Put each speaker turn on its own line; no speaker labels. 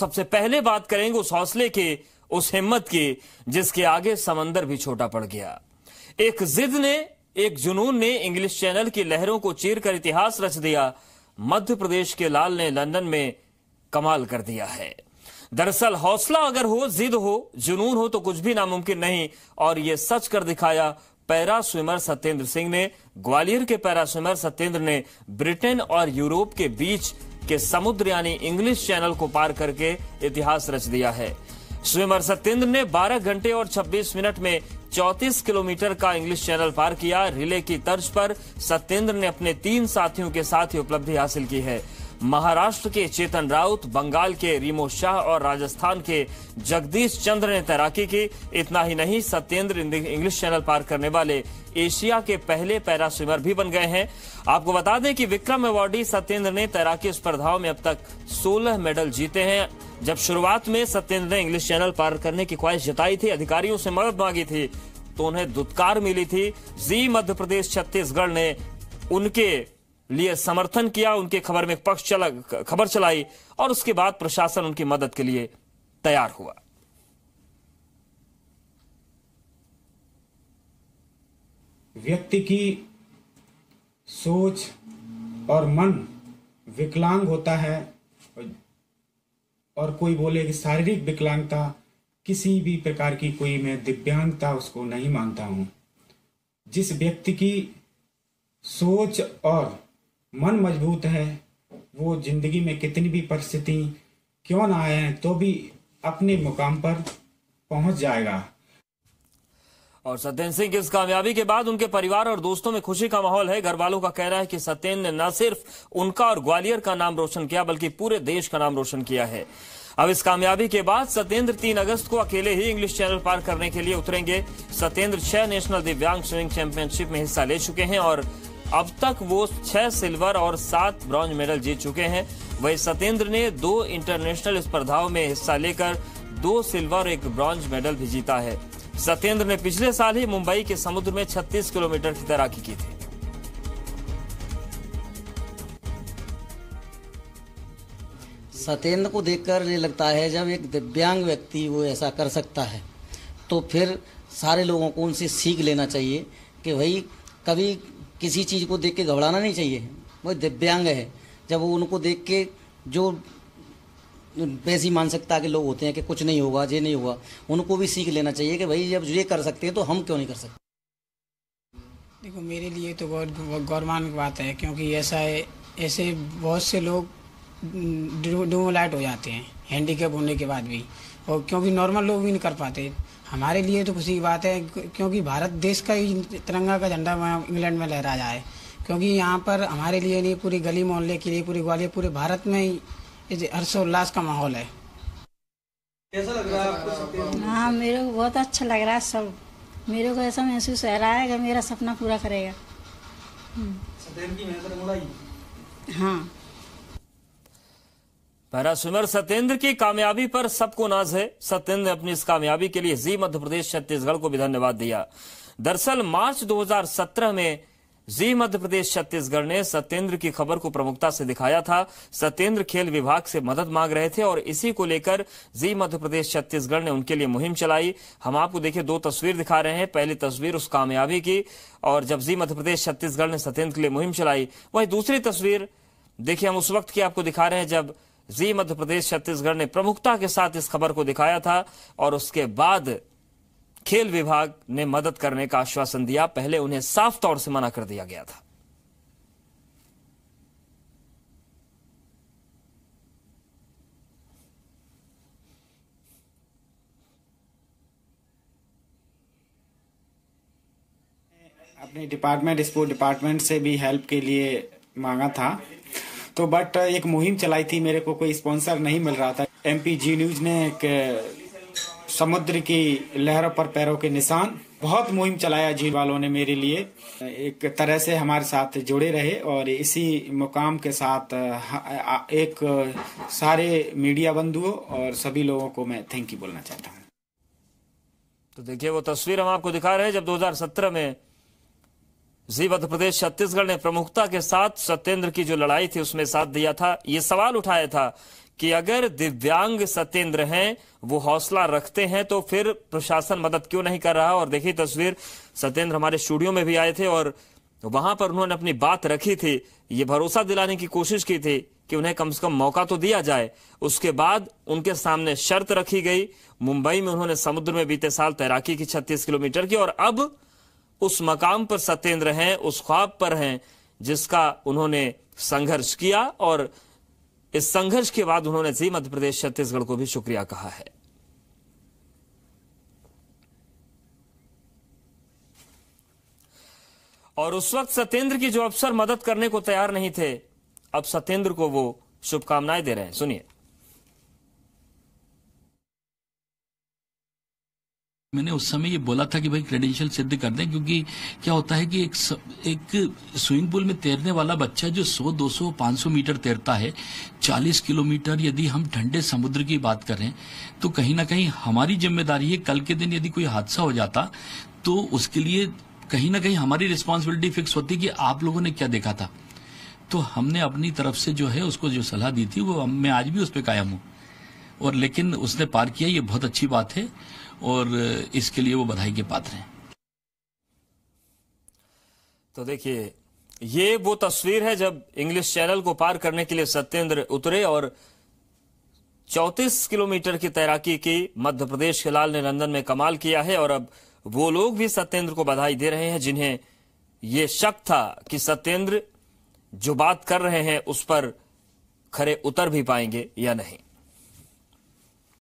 सबसे पहले बात करेंगे उस हौसले के उस हिम्मत के जिसके आगे समंदर भी छोटा पड़ गया एक जिद ने एक जुनून ने इंग्लिश चैनल की लहरों को चीर कर इतिहास रच दिया मध्य प्रदेश के लाल ने लंदन में कमाल कर दिया है दरअसल हौसला अगर हो जिद हो जुनून हो तो कुछ भी नामुमकिन नहीं और यह सच कर दिखाया पैरा स्विमर सत्येंद्र सिंह ने ग्वालियर के पैरा स्विमर सत्येंद्र ने ब्रिटेन और यूरोप के बीच के समुद्र यानी इंग्लिश चैनल को पार करके इतिहास रच दिया है स्विमर सत्येंद्र ने 12 घंटे और 26 मिनट में 34 किलोमीटर का इंग्लिश चैनल पार किया रिले की तर्ज पर सत्येंद्र ने अपने तीन साथियों के साथ ही उपलब्धि हासिल की है महाराष्ट्र के चेतन राउत बंगाल के रीमो शाह और राजस्थान के जगदीश चंद्र ने तैराकी की इतना ही नहीं सत्येंद्र इंग्लिश चैनल पार करने वाले एशिया के पहले पैरा स्विमर भी बन गए हैं आपको बता दें कि विक्रम अवार्डी सत्येंद्र ने तैराकी स्पर्धाओं में अब तक 16 मेडल जीते हैं जब शुरुआत में सत्येंद्र ने इंग्लिश चैनल पार करने की ख्वाहिश जताई थी अधिकारियों से मदद मांगी थी तो उन्हें दुत्कार मिली थी जी मध्य प्रदेश छत्तीसगढ़ ने उनके लिए समर्थन किया उनके खबर में पक्ष चला खबर चलाई और उसके बाद प्रशासन उनकी मदद के लिए तैयार हुआ व्यक्ति की सोच
और मन विकलांग होता है और कोई बोले कि शारीरिक विकलांगता किसी भी प्रकार की कोई मैं दिव्यांगता उसको नहीं मानता हूं जिस व्यक्ति की सोच और मन मजबूत है वो जिंदगी में कितनी भी परिस्थिति क्यों ना आए तो भी अपने मुकाम पर पहुंच जाएगा
और सत्येंद्र सिंह की इस कामयाबी के बाद उनके परिवार और दोस्तों में खुशी का माहौल है घर वालों का कहना है कि सत्येंद्र ने न सिर्फ उनका और ग्वालियर का नाम रोशन किया बल्कि पूरे देश का नाम रोशन किया है अब इस कामयाबी के बाद सत्येंद्र तीन अगस्त को अकेले ही इंग्लिश चैनल पार करने के लिए उतरेंगे सत्येंद्र छह नेशनल दिव्यांग स्विमिंग चैंपियनशिप में हिस्सा ले चुके हैं और अब तक वो छह सिल्वर और सात ब्रॉन्ज मेडल जीत चुके हैं वही सत्येंद्र ने दो इंटरनेशनल स्पर्धाओं में हिस्सा लेकर दो सिल्वर और एक ब्रॉन्ज मेडल भी जीता है सत्येंद्र ने पिछले साल ही मुंबई के समुद्र में 36 किलोमीटर की तैराकी की थी
सत्येंद्र को देखकर ये लगता है जब एक दिव्यांग व्यक्ति वो ऐसा कर सकता है तो फिर सारे लोगों को उनसे सीख लेना चाहिए कि भाई कभी किसी चीज़ को देख के घबराना नहीं चाहिए वो दिव्यांग है जब वो उनको देख के जो वैसी मानसिकता के लोग होते हैं कि कुछ नहीं होगा ये नहीं होगा उनको भी सीख लेना चाहिए कि भाई जब ये कर सकते हैं तो हम क्यों नहीं कर सकते देखो मेरे लिए तो बहुत गौरवान की बात है क्योंकि ऐसा है ऐसे बहुत से लोग डोमोलाइट हो जाते हैं हैंडीकेप होने के बाद भी और क्योंकि नॉर्मल लोग भी नहीं कर पाते हमारे लिए तो खुशी की बात है क्योंकि भारत देश का ही तिरंगा का झंडा इंग्लैंड में लहरा जाए क्योंकि यहाँ पर हमारे लिए नहीं पूरी गली मोहल्ले के लिए पूरी ग्वालियर पूरे भारत में ही हर्षोल्लास का माहौल है कैसा लग रहा है आपको हाँ मेरे को बहुत अच्छा लग रहा है सब मेरे को ऐसा महसूस हो रहा है कि मेरा सपना पूरा करेगा
हाँ पैरा स्विमर सत्येंद्र की कामयाबी पर सबको नाज है सत्येंद्र ने अपनी इस कामयाबी के लिए जी मध्य प्रदेश छत्तीसगढ़ को भी धन्यवाद दिया दरअसल मार्च 2017 में जी मध्य प्रदेश छत्तीसगढ़ ने सत्येंद्र की खबर को प्रमुखता से दिखाया था सत्येंद्र खेल विभाग से मदद मांग रहे थे और इसी को लेकर जी मध्य प्रदेश छत्तीसगढ़ ने उनके लिए मुहिम चलाई हम आपको देखिए दो तस्वीर दिखा रहे हैं पहली तस्वीर उस कामयाबी की और जब जी मध्य प्रदेश छत्तीसगढ़ ने सत्येंद्र के लिए मुहिम चलाई वही दूसरी तस्वीर देखिए हम उस वक्त की आपको दिखा रहे हैं जब जी मध्य प्रदेश छत्तीसगढ़ ने प्रमुखता के साथ इस खबर को दिखाया था और उसके बाद खेल विभाग ने मदद करने का आश्वासन दिया पहले उन्हें साफ तौर से मना कर दिया गया था
अपने डिपार्टमेंट स्पोर्ट डिपार्टमेंट से भी हेल्प के लिए मांगा था तो बट uh, एक मुहिम चलाई थी मेरे को कोई स्पॉन्सर नहीं मिल रहा था एम जी न्यूज ने एक uh, समुद्र की लहरों पर पैरों के निशान बहुत मुहिम चलाया जी वालों ने मेरे लिए एक तरह से हमारे साथ जुड़े रहे और इसी मुकाम के साथ uh, एक सारे मीडिया बंधुओं
और सभी लोगों
को मैं थैंक यू बोलना चाहता हूँ
तो देखिए वो तस्वीर हम आपको दिखा रहे हैं जब 2017 में जी मध्य प्रदेश छत्तीसगढ़ ने प्रमुखता के साथ सत्येंद्र की जो लड़ाई थी उसमें साथ दिया था ये सवाल उठाया था कि अगर दिव्यांग सत्येंद्र हैं वो हौसला रखते हैं तो फिर प्रशासन मदद क्यों नहीं कर रहा और देखिए तस्वीर सत्येंद्र हमारे स्टूडियो में भी आए थे और वहां पर उन्होंने अपनी बात रखी थी ये भरोसा दिलाने की कोशिश की थी कि उन्हें कम से कम मौका तो दिया जाए उसके बाद उनके सामने शर्त रखी गई मुंबई में उन्होंने समुद्र में बीते साल तैराकी की छत्तीस किलोमीटर की और अब उस मकाम पर सत्येंद्र हैं उस ख्वाब पर हैं जिसका उन्होंने संघर्ष किया और इस संघर्ष के बाद उन्होंने जी मध्य प्रदेश छत्तीसगढ़ को भी शुक्रिया कहा है और उस वक्त सत्येंद्र की जो अफसर मदद करने को तैयार नहीं थे अब सत्येंद्र को वो शुभकामनाएं दे रहे हैं सुनिए मैंने उस समय ये बोला था कि भाई क्रेडेंशियल सिद्ध कर दें क्योंकि क्या होता है कि एक स, एक स्विमिंग पूल में तैरने वाला बच्चा जो 100, 200, 500 मीटर तैरता है 40 किलोमीटर यदि हम ठंडे समुद्र की बात करें तो कहीं ना कहीं हमारी जिम्मेदारी है कल के दिन यदि कोई हादसा हो जाता तो उसके लिए कहीं ना कहीं हमारी रिस्पॉन्सिबिलिटी फिक्स होती कि आप लोगों ने क्या देखा था तो हमने अपनी तरफ से जो है उसको जो सलाह दी थी वो मैं आज भी उस पर कायम हूँ और लेकिन उसने पार किया ये बहुत अच्छी बात है और इसके लिए वो बधाई के पात्र हैं तो देखिए ये वो तस्वीर है जब इंग्लिश चैनल को पार करने के लिए सत्येंद्र उतरे और 34 किलोमीटर की तैराकी की मध्य प्रदेश के लाल ने लंदन में कमाल किया है और अब वो लोग भी सत्येंद्र को बधाई दे रहे हैं जिन्हें ये शक था कि सत्येंद्र जो बात कर रहे हैं उस पर खरे उतर भी पाएंगे या नहीं